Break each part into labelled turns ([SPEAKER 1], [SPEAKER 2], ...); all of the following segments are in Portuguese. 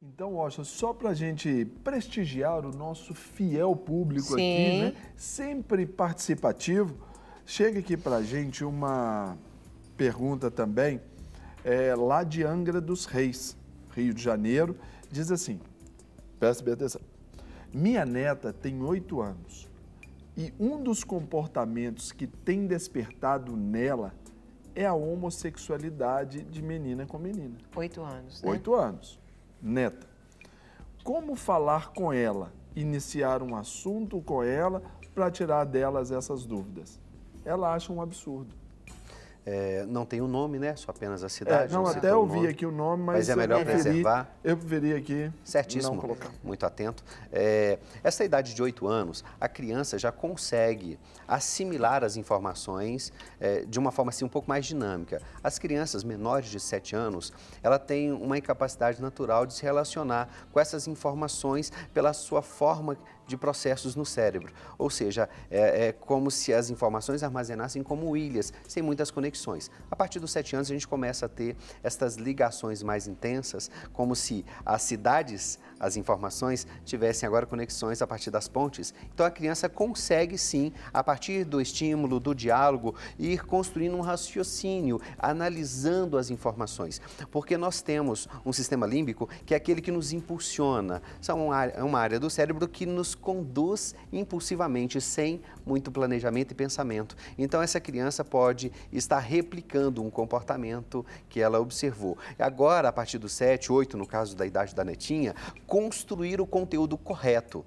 [SPEAKER 1] Então, Washington, só para a gente prestigiar o nosso fiel público Sim. aqui, né? sempre participativo, chega aqui para a gente uma pergunta também, é, lá de Angra dos Reis, Rio de Janeiro, diz assim, Peça bem atenção, minha neta tem oito anos e um dos comportamentos que tem despertado nela é a homossexualidade de menina com menina. Oito anos, né? Oito anos neta. Como falar com ela, iniciar um assunto com ela para tirar delas essas dúvidas? Ela acha um absurdo.
[SPEAKER 2] É, não tem o um nome, né? Só apenas a é, cidade. É, não, não até eu vi aqui o nome, mas, mas é melhor eu preservar.
[SPEAKER 1] Eu preferia aqui Certíssimo. não colocar.
[SPEAKER 2] Muito atento. É, essa idade de 8 anos, a criança já consegue assimilar as informações é, de uma forma assim um pouco mais dinâmica. As crianças menores de 7 anos, ela tem uma incapacidade natural de se relacionar com essas informações pela sua forma de processos no cérebro. Ou seja, é, é como se as informações armazenassem como ilhas, sem muitas conexões. A partir dos sete anos, a gente começa a ter estas ligações mais intensas, como se as cidades, as informações, tivessem agora conexões a partir das pontes. Então, a criança consegue sim, a partir do estímulo, do diálogo, ir construindo um raciocínio, analisando as informações. Porque nós temos um sistema límbico que é aquele que nos impulsiona. São uma área do cérebro que nos conduz impulsivamente, sem muito planejamento e pensamento. Então, essa criança pode estar replicando um comportamento que ela observou. Agora, a partir dos 7, 8, no caso da idade da netinha, construir o conteúdo correto,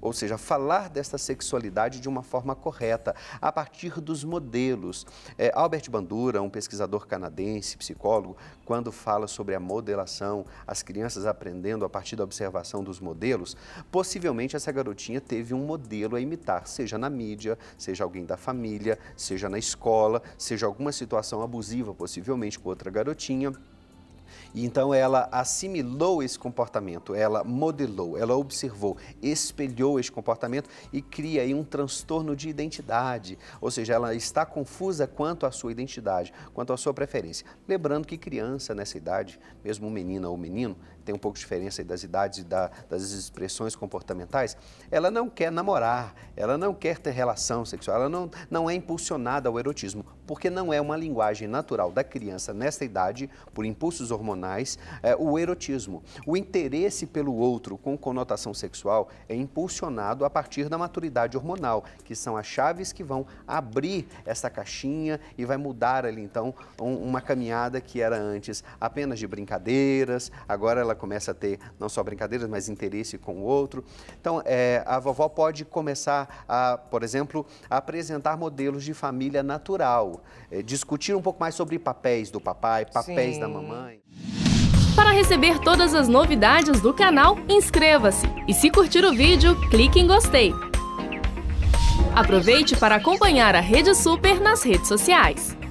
[SPEAKER 2] ou seja, falar desta sexualidade de uma forma correta, a partir dos modelos. É, Albert Bandura, um pesquisador canadense, psicólogo, quando fala sobre a modelação, as crianças aprendendo a partir da observação dos modelos, possivelmente essa garotinha garotinha teve um modelo a imitar, seja na mídia, seja alguém da família, seja na escola, seja alguma situação abusiva, possivelmente com outra garotinha. E então ela assimilou esse comportamento, ela modelou, ela observou, espelhou esse comportamento e cria aí um transtorno de identidade, ou seja, ela está confusa quanto à sua identidade, quanto à sua preferência. Lembrando que criança nessa idade, mesmo menina ou menino, tem um pouco de diferença das idades e da, das expressões comportamentais, ela não quer namorar, ela não quer ter relação sexual, ela não, não é impulsionada ao erotismo, porque não é uma linguagem natural da criança nessa idade, por impulsos hormonais, é, o erotismo. O interesse pelo outro com conotação sexual é impulsionado a partir da maturidade hormonal, que são as chaves que vão abrir essa caixinha e vai mudar ali então um, uma caminhada que era antes apenas de brincadeiras, agora ela ela começa a ter não só brincadeiras, mas interesse com o outro. Então, é, a vovó pode começar, a, por exemplo, a apresentar modelos de família natural, é, discutir um pouco mais sobre papéis do papai, papéis Sim. da mamãe. Para receber todas as novidades do canal, inscreva-se e se curtir o vídeo, clique em gostei. Aproveite para acompanhar a Rede Super nas redes sociais.